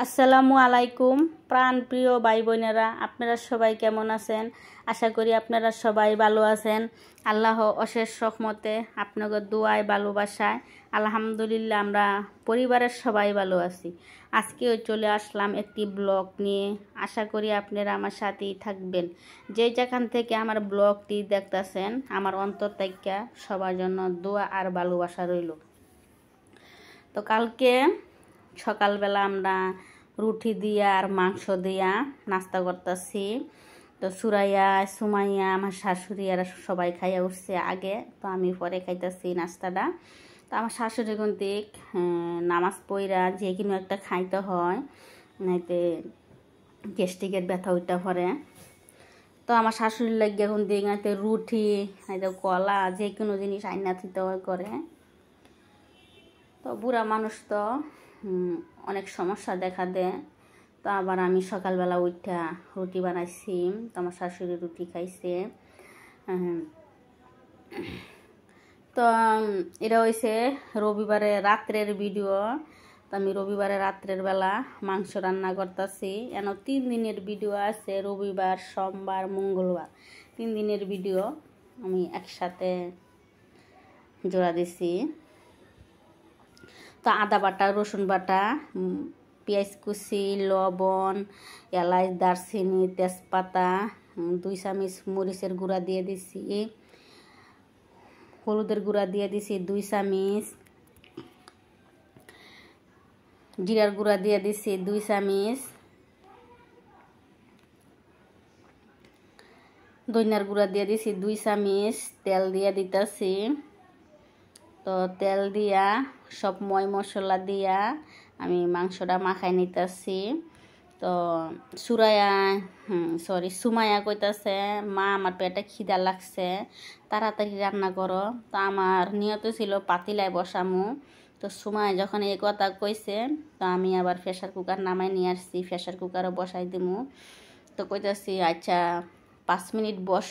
আসসালামু আলাইকুম প্রাণ প্রিয় ভাই বোনেরা আপনারা সবাই কেমন আছেন আশা করি আপনারা সবাই ভালো আছেন আল্লাহ অশেষ সহমতে আপনাদের দোয়ায় ভালোবাসায় আলহামদুলিল্লাহ আমরা পরিবারের সবাই ভালো আছি আজকেও চলে আসলাম একটি ব্লগ নিয়ে আশা করি আপনারা আমার সাথেই থাকবেন যে যেখান থেকে আমার ব্লগটি দেখতেছেন আমার অন্তর সবার জন্য দোয়া আর ভালোবাসা রইল তো কালকে সকালবেলা আমরা রুটি দিয়া আর মাংস দিয়া নাস্তা করতেছি তো সুরাইয়া সুমাইয়া আমার শাশুড়ি আর সবাই খাইয়া উঠছে আগে তো আমি পরে খাইতেছি নাস্তাটা তো আমার শাশুড়ি দিক নামাজ পইরা যে কোনো একটা খাইতে হয় নাইতে গ্যাস্ট্রিকের ব্যথা ওইটা পরে তো আমার শাশুড়ি লাগিয়ে এখন নাইতে রুটি নাইতে কলা যে কোনো জিনিস আইনা থিতে করে তো বুড়া মানুষ তো অনেক সমস্যা দেখা দেয় তো আবার আমি সকালবেলা উঠা রুটি বানাইছি তো আমার শাশুড়ি রুটি খাইছে তো এটা হয়েছে রবিবারে রাত্রের ভিডিও তো আমি রবিবারে রাত্রের বেলা মাংস রান্না করতেছি এন তিন দিনের ভিডিও আছে রবিবার সোমবার মঙ্গলবার তিন দিনের ভিডিও আমি একসাথে জোড়া দিছি তো আদা বাটা রসুন বাটা পেঁয়াজ কুচি লবণ এলাচ দারচিনি তেজপাতা দুই চামচ মরিচের গুঁড়া দিয়ে দিছি হলুদের গুঁড়া দিয়ে দিছি দুই চামচ জিরার গুঁড়া দিয়ে দিছি দুই চামচ দইনার গুঁড়া দিয়ে দিছি দুই চামচ তেল দিয়ে দিতেছি তো তেল দিয়া সব ময় মশলা দিয়া আমি মাংসটা মাখাই নিতেছি তো সুরায়া সরি সুমায়া কইতাছে মা আমার পেটে খিদা লাগছে তাড়াতাড়ি রান্না করো তো আমার নিয়ত ছিল পাতিলায় বসামু তো সুমায় যখন এই কথা কইছে তো আমি আবার প্রেশার কুকার নামাই নিয়ে আসছি প্রেশার কুকারও বসাই দিমু তো কইতাছি আচ্ছা পাঁচ মিনিট বস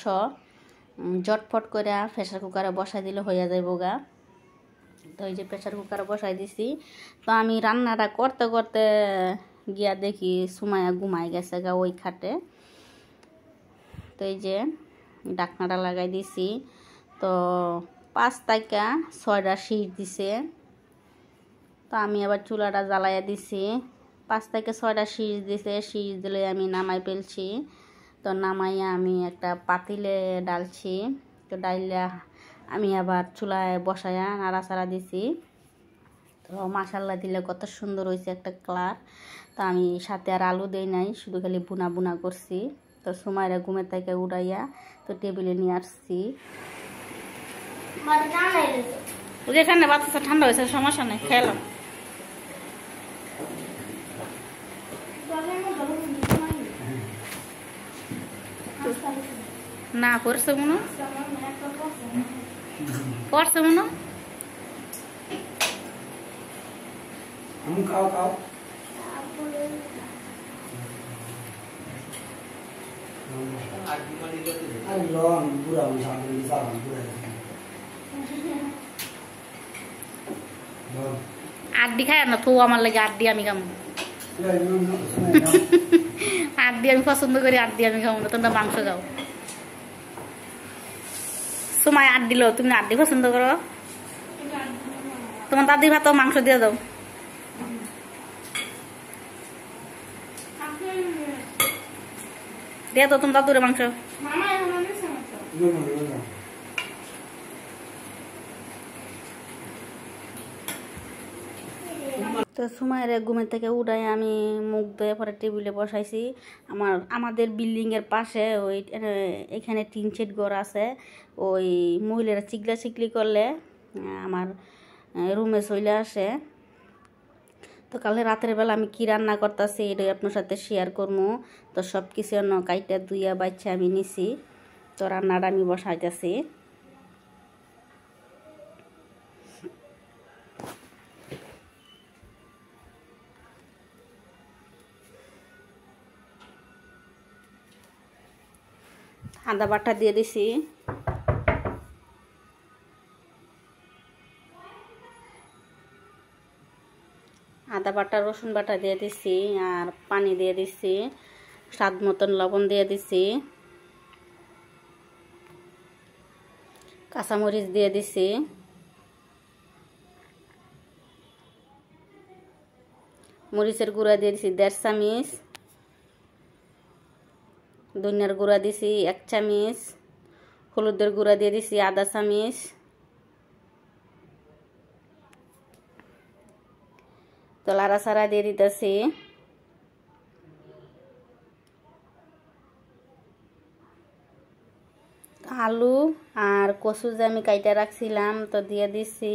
জটফট করে প্রেশার কুকারে বসাই দিলে হইয়া যাইব গা তো এই যে প্রেশার কুকার বসাই দিছি তো আমি রান্নাটা করতে করতে গিয়া দেখি সুমায়া ঘুমাই গেছে গা ওই খাটে তো এই যে ডাকনাটা লাগাই দিছি তো পাঁচ টাকা ছয়টা শীষ দিছে তো আমি আবার চুলাটা জ্বালাইয়া দিছি পাঁচ থেকে ছয়টা শীষ দিছে শীষ দিলে আমি নামাই ফেলছি তো নামাইয়া আমি একটা পাতিলে ডালছি তো ডাইলা আমি আবার চুলায় বসায়া নাড়াচাড়া দিছি তো মাসাল্লা দিলে কত সুন্দর হয়েছে একটা কালার তা আমি সাথে আর আলু দেই নাই শুধু খালি বুনা বুনা করছি তো সময়রা ঘুমের থেকে উড়াইয়া তো টেবিলে নিয়ে আসছি যেখানে বাচ্চা ঠান্ডা হয়েছে সমস্যা নেই খেলো না করছে মনে কর সমন আড্ডি খায় না থু আমার লাগে আড্ডি আমি খাম আড্ডি আমি পছন্দ করি আড্ডি আমি খাবো না তোমরা মাংস খাও সময় আট দিল তুমি দি পছন্দ করো তোমার দাদি ভাত মাংস দিয়ে দাও দিয়ে দাও তোমার দাদুরে মাংস তো সুমাইরে ঘুমের থেকে উঠাই আমি মুখ ধুয়ে পরে টেবিলে বসাইছি আমার আমাদের বিল্ডিংয়ের পাশে ওই এখানে টিন শেড ঘর আছে ওই মহিলারা চিকলা চিকলি করলে আমার রুমে চলে আসে তো কালে রাতের বেলা আমি কি রান্না করতেছি এটাই আপনার সাথে শেয়ার করবো তো সব কিছু অন্য কাইটা দুইয়া বাচ্চা আমি নিছি তো রান্নাটা আমি বসাইতেছি আদা বাটা দিয়ে দিছি আদা বাটা রসুন বাটা দিয়ে দিছি আর পানি দিয়ে দিছি স্বাদ মতন লবণ দিয়ে দিছি কাঁচামরিচ দিয়ে দিছি মরিচের গুঁড়া দিয়ে দিছি দেড় চামিচ ধনিয়ার গুঁড়া দিছি এক চামিচ হলুদের গুঁড়া দিয়ে দিছি আদা চামিচ তো লারা সারা দিয়ে দিতেছি আলু আর কচু যে আমি কাইটা রাখছিলাম তো দিয়ে দিছি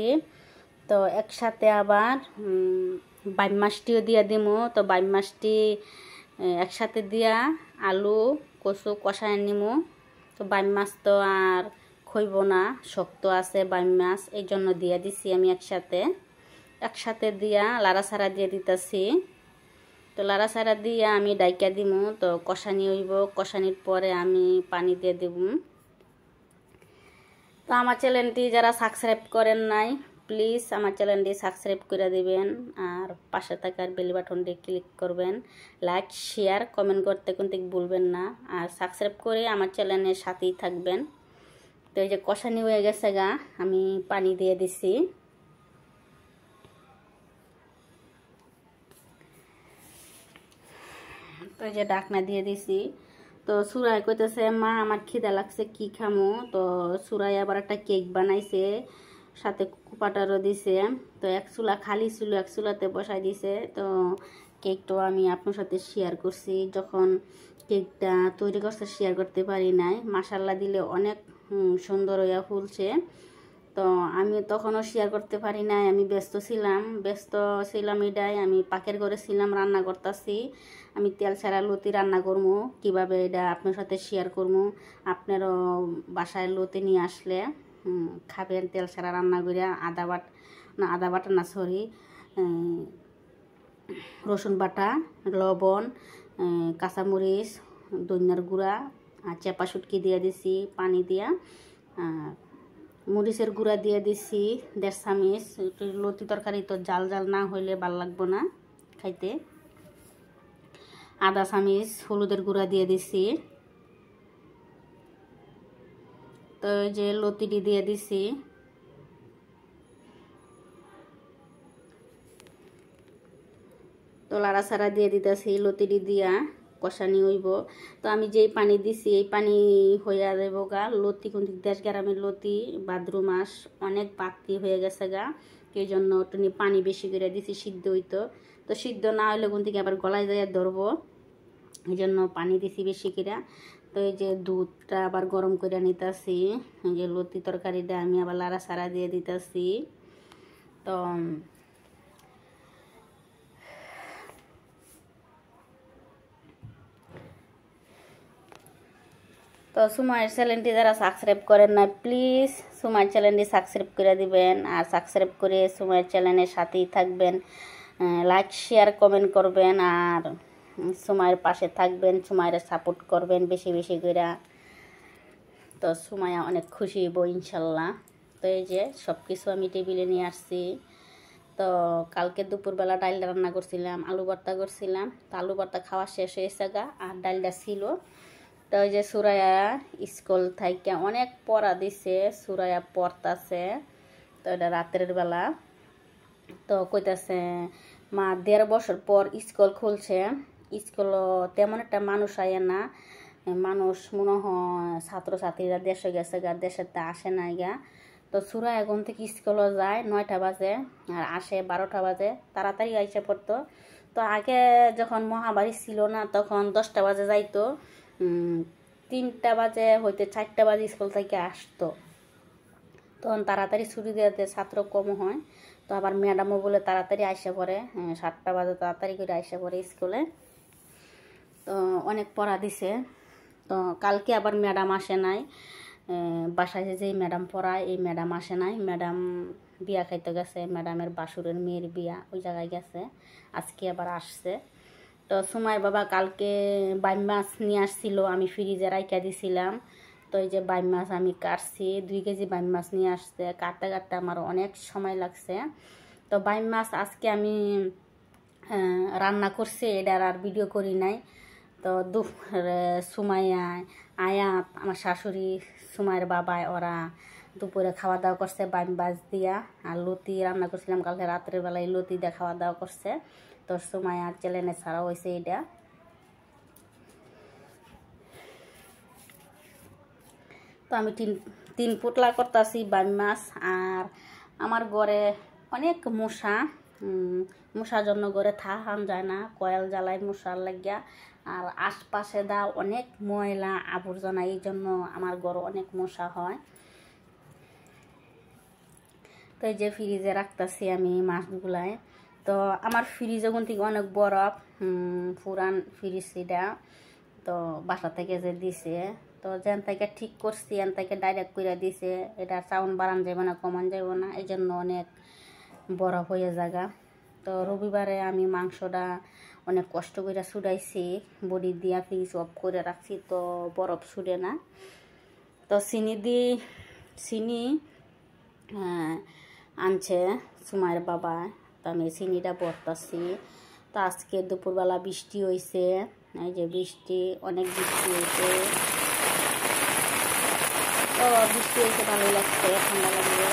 তো একসাথে আবার বাইম মাছটিও দিয়ে দিমো তো বাইম মাছটি একসাথে দিয়া আলু কচু কষায় নিমু তো বাম মাছ তো আর খইব না শক্ত আছে বাইম মাছ এই জন্য দিয়ে দিছি আমি একসাথে একসাথে দিয়া লাড়া সারা দিয়ে দিতেছি তো লাড়া সারা দিয়ে আমি ডাইকা দিমু তো কষানি হইব কষানির পরে আমি পানি দিয়ে দিব তো আমার চ্যানেলটি যারা সাবস্ক্রাইব করেন নাই প্লিজ আমার চ্যানেলটি সাবস্ক্রাইব করে দেবেন আর পাশে থাকার বেল বাটনটি ক্লিক করবেন লাইক শেয়ার কমেন্ট করতে কিন্তু ভুলবেন না আর সাবস্ক্রাইব করে আমার চ্যানেলের সাথেই থাকবেন তো এই যে কষানি হয়ে গেছে গা আমি পানি দিয়ে দিছি তো এই যে ডাকনা দিয়ে দিছি তো সুরাই কইতেছে মা আমার খিদা লাগছে কি খামো তো সুরাই আবার একটা কেক বানাইছে সাথে কুপাটারও দিছে তো এক চুলা খালি ছিল এক চুলাতে বসাই দিছে তো কেকটাও আমি আপনার সাথে শেয়ার করছি যখন কেকটা তৈরি করছে শেয়ার করতে পারি নাই মাসাল্লা দিলে অনেক সুন্দর হইয়া ফুলছে তো আমি তখনও শেয়ার করতে পারি নাই আমি ব্যস্ত ছিলাম ব্যস্ত ছিলাম এটাই আমি পাকের ঘরে ছিলাম রান্না করতেছি আমি তেল ছাড়া লতি রান্না করবো কিভাবে এটা আপনার সাথে শেয়ার করবো আপনারও বাসায় লতি নিয়ে আসলে খাবেন তেল সারা রান্না করে আদা বাট না আদা বাটা না সরি রসুন বাটা লবণ কাঁচামরিচ দইনার গুঁড়া আর চেপা শুটকি দিয়ে দিছি পানি দিয়া মরিচের গুঁড়া দিয়ে দিছি দেড় চামিচ লতি তরকারি তো জাল জাল না হইলে ভাল লাগবো না খাইতে আদা চামিচ হলুদের গুঁড়া দিয়ে দিছি তো ওই যে লতিটি দিয়ে দিছি তো লাড়া ছাড়া দিয়ে দিতেছি লতিটি দিয়া কষানি হইব তো আমি যেই পানি দিছি এই পানি হইয়া দেব গা লতি কোন দিক গ্রামের লতি ভাদ্র মাস অনেক বাতি হয়ে গেছে গা এই জন্য টুনি পানি বেশি করে দিছি সিদ্ধ হইতো তো সিদ্ধ না হইলে কোন থেকে আবার গলায় যাইয়া ধরবো এই জন্য পানি দিছি বেশি করে তো এই যে দুধটা আবার গরম করে নিতেছি যে লতি তরকারিটা আমি আবার লাড়া সারা দিয়ে দিতেছি তো তো সুমায়ের চ্যানেলটি যারা সাবস্ক্রাইব করেন না প্লিজ সুমায়ের চ্যানেলটি সাবস্ক্রাইব করে দিবেন আর সাবস্ক্রাইব করে সুমায়ের চ্যানেলের সাথেই থাকবেন লাইক শেয়ার কমেন্ট করবেন আর সুমাইয়ের পাশে থাকবেন সুমাইয়ের সাপোর্ট করবেন বেশি বেশি করে তো সুমাইয়া অনেক খুশি হইব ইনশাল্লাহ তো এই যে সব কিছু আমি টেবিলে নিয়ে আসছি তো কালকে দুপুরবেলা ডালটা রান্না করছিলাম আলু ভর্তা করছিলাম তো আলু ভর্তা খাওয়া শেষ হয়েছে গা আর ডালটা ছিল তো ওই যে সুরায়া স্কুল থাইকে অনেক পড়া দিছে সুরায়া পড়তাছে তো এটা রাতের বেলা তো কইতাছে মা দেড় বছর পর স্কুল খুলছে স্কুল তেমন একটা মানুষ আয় না মানুষ মনে হয় ছাত্রছাত্রীরা দেশে গেছে গা দেশের তা আসে না গা তো সুরা এখন থেকে স্কুলও যায় নয়টা বাজে আর আসে বারোটা বাজে তাড়াতাড়ি আইসে পড়তো তো আগে যখন মহামারী ছিল না তখন দশটা বাজে যাইতো তিনটা বাজে হইতে চারটা বাজে স্কুল থেকে আসতো তখন তাড়াতাড়ি ছুটি দেওয়াতে ছাত্র কম হয় তো আবার ম্যাডামও বলে তাড়াতাড়ি আইসে পড়ে সাতটা বাজে তাড়াতাড়ি করে আইসা পড়ে স্কুলে তো অনেক পড়া দিছে তো কালকে আবার ম্যাডাম আসে নাই বাসায় যে ম্যাডাম পড়ায় এই ম্যাডাম আসে নাই ম্যাডাম বিয়া খাইতে গেছে ম্যাডামের বাসুরের মেয়ের বিয়া ওই জায়গায় গেছে আজকে আবার আসছে তো সুমাই বাবা কালকে বাই মাছ নিয়ে আসছিল আমি ফ্রিজে রাইকা দিছিলাম তো এই যে বাই মাছ আমি কাটছি দুই কেজি বাই মাছ নিয়ে আসছে কাটতে কাটতে আমার অনেক সময় লাগছে তো বাই মাছ আজকে আমি রান্না করছি এটার আর ভিডিও করি নাই তো দুপুর সুমাইয়া আয়াত আমার শাশুড়ি সুমাইয়ের বাবায় ওরা দুপুরে খাওয়া দাওয়া করছে বাজ দিয়া আর লতি রান্না করছিলাম কালকে রাত্রের বেলায় লতি দিয়ে খাওয়া দাওয়া করছে তো সুমাইয়া চ্যালেঞ্জ ছাড়া হয়েছে এটা তো আমি তিন তিন পুতলা করতেছি বামি মাছ আর আমার গড়ে অনেক মশা মশার জন্য গড়ে থাহান যায় না কয়েল জ্বালায় মশার লাগিয়া আর আশপাশে দা অনেক ময়লা আবর্জনা এই জন্য আমার গরু অনেক মশা হয় তো এই যে ফ্রিজে রাখতেছি আমি মাছগুলায় তো আমার ফ্রিজ ওখান থেকে অনেক বরফ পুরান ফ্রিজটা তো বাসা থেকে যে দিছে তো যেন থেকে ঠিক করছি এন থেকে ডাইরেক্ট করে দিছে এটা সাউন্ড বাড়ান যাবে না কমান যাবে না এই জন্য অনেক বরফ হয়ে জায়গা তো রবিবারে আমি মাংসটা অনেক কষ্ট করে সুডাইছি বড়ি দিয়া ফ্রিজ অফ করে রাখছি তো বরফ সুড়ে না তো চিনি দি চিনি হ্যাঁ, আনছে সুমাইয়ের বাবা তো আমি চিনিটা বরতাছি তো আজকে দুপুরবেলা বৃষ্টি হয়েছে এই যে বৃষ্টি অনেক বৃষ্টি হয়েছে তো বৃষ্টি হয়েছে ভালো লাগছে ঠান্ডা লাগবে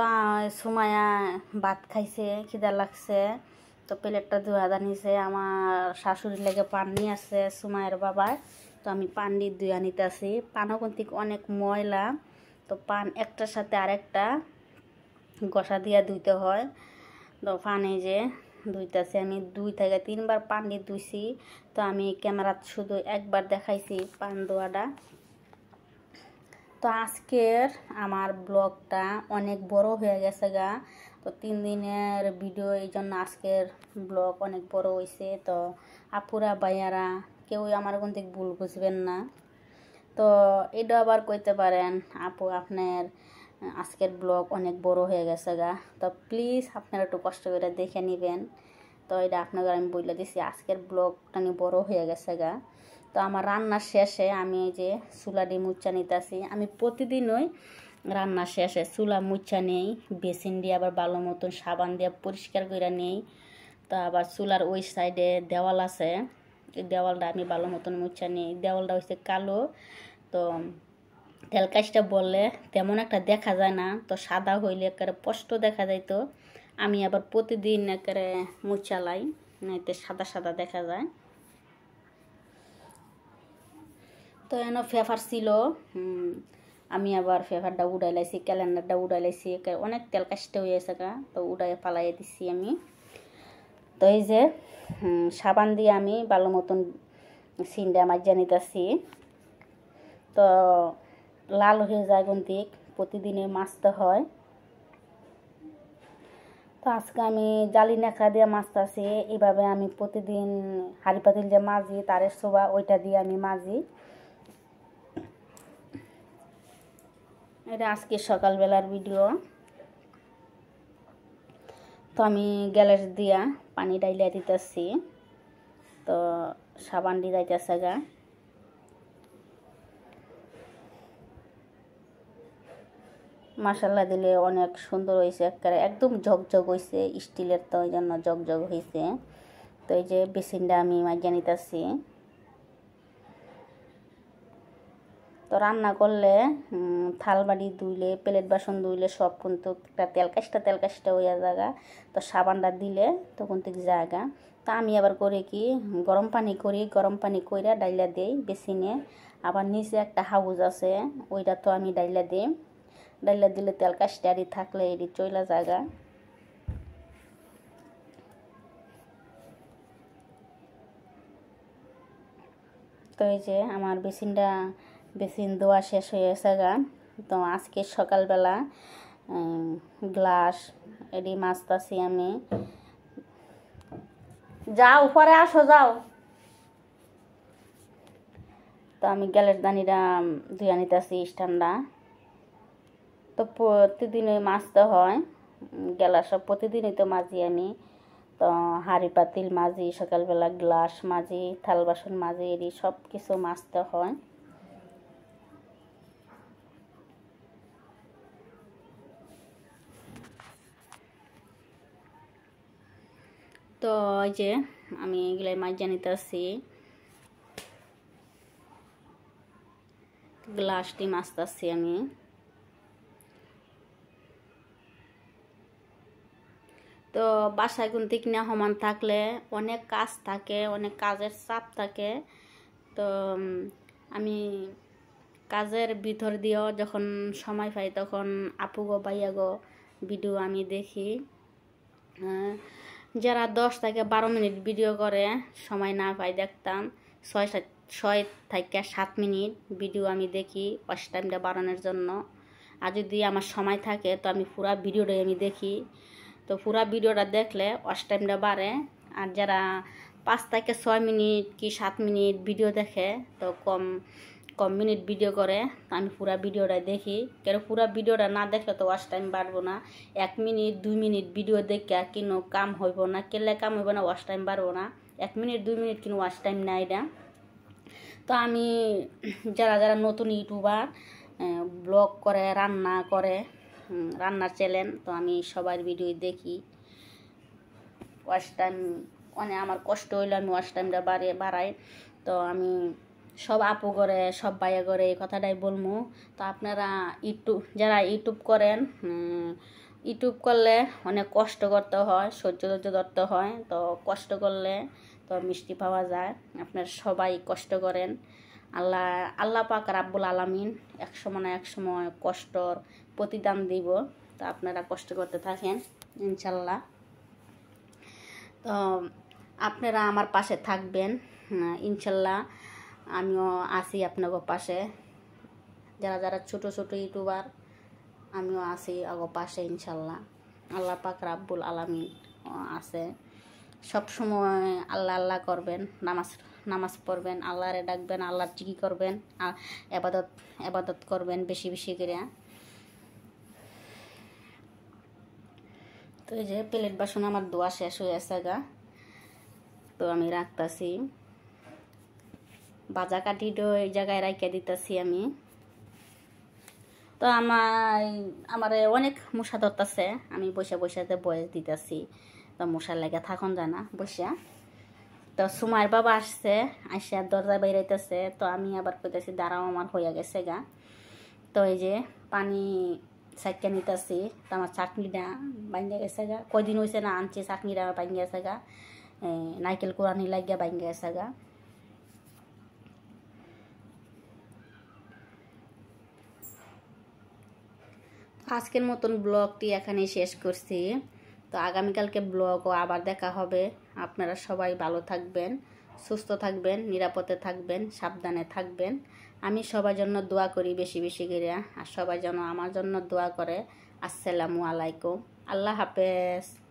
তো সুমায়া ভাত খাইছে খিদা লাগছে তো প্লেটটা ধোয়া দানিছে আমার শাশুড়ির লেগে পান নিয়ে আসছে সুমায়ের বাবার তো আমি পান দিয়ে ধুয়া নিতে আসি পানও কিন্তু অনেক ময়লা তো পান একটার সাথে আরেকটা গসা দিয়া ধুইতে হয় তো পানে যে ধুইতেছি আমি দুই থেকে তিনবার পান দিয়ে ধুইছি তো আমি ক্যামেরাত শুধু একবার দেখাইছি পান ধোয়াটা তো আজকের আমার ব্লগটা অনেক বড় হয়ে গেছে গা তো তিন দিনের ভিডিও এই জন্য আজকের ব্লগ অনেক বড় হয়েছে তো আপুরা বাইয়ারা কেউ আমার কোন থেকে ভুল বুঝবেন না তো এটা আবার কইতে পারেন আপু আপনার আজকের ব্লগ অনেক বড় হয়ে গেছে গা তো প্লিজ আপনারা একটু কষ্ট করে দেখে নেবেন তো এটা আপনাদের আমি বলে দিছি আজকের ব্লগটা নিয়ে বড় হয়ে গেছে গা তো আমার রান্না শেষে আমি এই যে চুলাটি নিতে নিতেছি আমি প্রতিদিনই রান্না শেষে চুলা মুচা নেই বেসিন দিয়ে আবার ভালো মতন সাবান দিয়ে পরিষ্কার করে নেই তো আবার চুলার ওই সাইডে দেওয়াল আছে দেওয়ালটা আমি ভালো মতন মুচা নেই দেওয়ালটা হচ্ছে কালো তো তেলকাশটা বললে তেমন একটা দেখা যায় না তো সাদা হইলে একেবারে স্পষ্ট দেখা যায় তো আমি আবার প্রতিদিন একেবারে মুচালাই নাইতে সাদা সাদা দেখা যায় তো এন ফেফার ছিল আমি আবার ফেফারটা উড়াই লাইছি ক্যালেন্ডারটা উড়াই লাইছি অনেক তেল কাশটা হয়ে আছে গা তো উড়াই পালাই দিছি আমি তো এই যে সাবান দিয়ে আমি ভালো মতন সিনটা আমার জানিতেছি তো লাল হয়ে যায় কোন দিক প্রতিদিনে মাছতে হয় তো আজকে আমি জালি নেখা দিয়ে মাছতেছি এইভাবে আমি প্রতিদিন হাড়ি পাতিল যে মাজি তারের সোভা ওইটা দিয়ে আমি মাজি এটা আজকে সকালবেলার ভিডিও তো আমি গ্যালাস দিয়া পানি ডাইলিয়া দিতেছি তো সাবান দিদাইতেছে গা মাসাল্লা দিলে অনেক সুন্দর হয়েছে একবারে একদম ঝকঝক হয়েছে স্টিলের তো ওই জন্য ঝকঝক হয়েছে তো এই যে বেসিনটা আমি মাইজা নিতেছি তো রান্না করলে থালবাড়ি ধুইলে প্লেট বাসন ধুইলে সব কিন্তু একটা তেলকাশটা তেলকাশটা ওই জায়গা তো সাবানটা দিলে তখন থেকে জায়গা তা আমি আবার করে কি গরম পানি করি গরম পানি কইরা ডাইলা দেই বেসিনে আবার নিচে একটা হাউজ আছে ওইটা তো আমি ডাইলা দিই ডাইলা দিলে তেলকাশটা আরই থাকলে এটি চইলা জায়গা তো এই যে আমার বেসিনটা বেসিন দোয়া শেষ হয়ে গেছে গা তো আজকে সকালবেলা গ্লাস এটি মাছতাছি আমি যাও উপরে আসো যাও তো আমি গ্যালের দানিরা ধুয়ে নিতেছি স্ট্যান্ডা তো প্রতিদিনই মাছতে হয় গেলা সব প্রতিদিনই তো মাজি আমি তো হাঁড়ি পাতিল মাজি সকালবেলা গ্লাস মাজি থাল বাসন মাজি এটি সব কিছু মাজতে হয় তো ওই যে আমি এগুলাই মাছ জানিতেছি গ্লাসটি মাছতেছি আমি তো বাসায় দিক কিনা সমান থাকলে অনেক কাজ থাকে অনেক কাজের চাপ থাকে তো আমি কাজের ভিতর দিয়েও যখন সময় পাই তখন আপুগো বাইয়াগো ভিডিও আমি দেখি যারা দশ থেকে বারো মিনিট ভিডিও করে সময় না পাই দেখতাম ছয় সাত ছয় থেকে সাত মিনিট ভিডিও আমি দেখি ওয়াশ টাইমটা বাড়ানোর জন্য আর যদি আমার সময় থাকে তো আমি পুরা ভিডিওটাই আমি দেখি তো পুরা ভিডিওটা দেখলে ওয়াশ টাইমটা বাড়ে আর যারা পাঁচ থেকে ছয় মিনিট কি সাত মিনিট ভিডিও দেখে তো কম কম মিনিট ভিডিও করে আমি পুরা ভিডিওটা দেখি কেন পুরা ভিডিওটা না দেখলে তো ওয়াশ টাইম বাড়বো না এক মিনিট দুই মিনিট ভিডিও দেখে কিনো কাম হইব না কেলে কাম হইব না ওয়াশ টাইম বাড়বো না এক মিনিট দুই মিনিট কিনো ওয়াশ টাইম নাই এটা তো আমি যারা যারা নতুন ইউটিউবার ব্লগ করে রান্না করে রান্নার চ্যানেল তো আমি সবার ভিডিও দেখি ওয়াশ টাইম মানে আমার কষ্ট হইলে আমি ওয়াশ টাইমটা বাড়িয়ে বাড়াই তো আমি সব আপু করে সব বাইয়া করে এই কথাটাই বলবো তো আপনারা ইউটিউব যারা ইউটিউব করেন ইউটিউব করলে অনেক কষ্ট করতে হয় সহ্য ধৈর্য ধরতে হয় তো কষ্ট করলে তো মিষ্টি পাওয়া যায় আপনার সবাই কষ্ট করেন আল্লাহ আল্লাহ পাক রাব্বুল আলামিন এক সময় না এক সময় কষ্টর প্রতিদান দিব তো আপনারা কষ্ট করতে থাকেন ইনশাল্লাহ তো আপনারা আমার পাশে থাকবেন ইনশাল্লাহ আমিও আসি আপনার পাশে যারা যারা ছোট ছোট ইউটিউবার আমিও আসি আগ পাশে ইনশাল্লাহ আল্লাহ পাক রাব্বুল আলামিন আছে সবসময় আল্লাহ আল্লাহ করবেন নামাজ নামাজ পড়বেন আল্লাহরে ডাকবেন আল্লাহর চিকি করবেন এবাদত আবাদত আবাদত করবেন বেশি বেশি করে তো এই যে প্লেট বাসন আমার দোয়া শেষ হয়ে গা তো আমি রাখতেছি বাজা তো এই জায়গায় রাখিয়া দিতেছি আমি তো আমার আমার অনেক মশা ধরতেছে আমি বসে বসেতে বয়স দিতেছি তো মশার লেগে থাকুন জানা বসিয়া তো সুমার বাবা আসছে আসিয়া দরজা বেরাইতেছে তো আমি আবার কইতেছি দাঁড়াও আমার হইয়া গেছে গা তো এই যে পানি সাইকেল নিতেছি তো আমার চাটনিটা বাইন্দে গেছে গা কদিন হয়েছে না আনছি চাটনিটা বাইঙ্গা গেছে গা নাইকেল কোরআনি লাগিয়া বাইঙ্গা গেছে গা আজকের মতন ব্লগটি এখানে শেষ করছি তো আগামীকালকে ব্লগও আবার দেখা হবে আপনারা সবাই ভালো থাকবেন সুস্থ থাকবেন নিরাপদে থাকবেন সাবধানে থাকবেন আমি সবার জন্য দোয়া করি বেশি বেশি করে আর সবাই যেন আমার জন্য দোয়া করে আসসালামু আলাইকুম আল্লাহ হাফেজ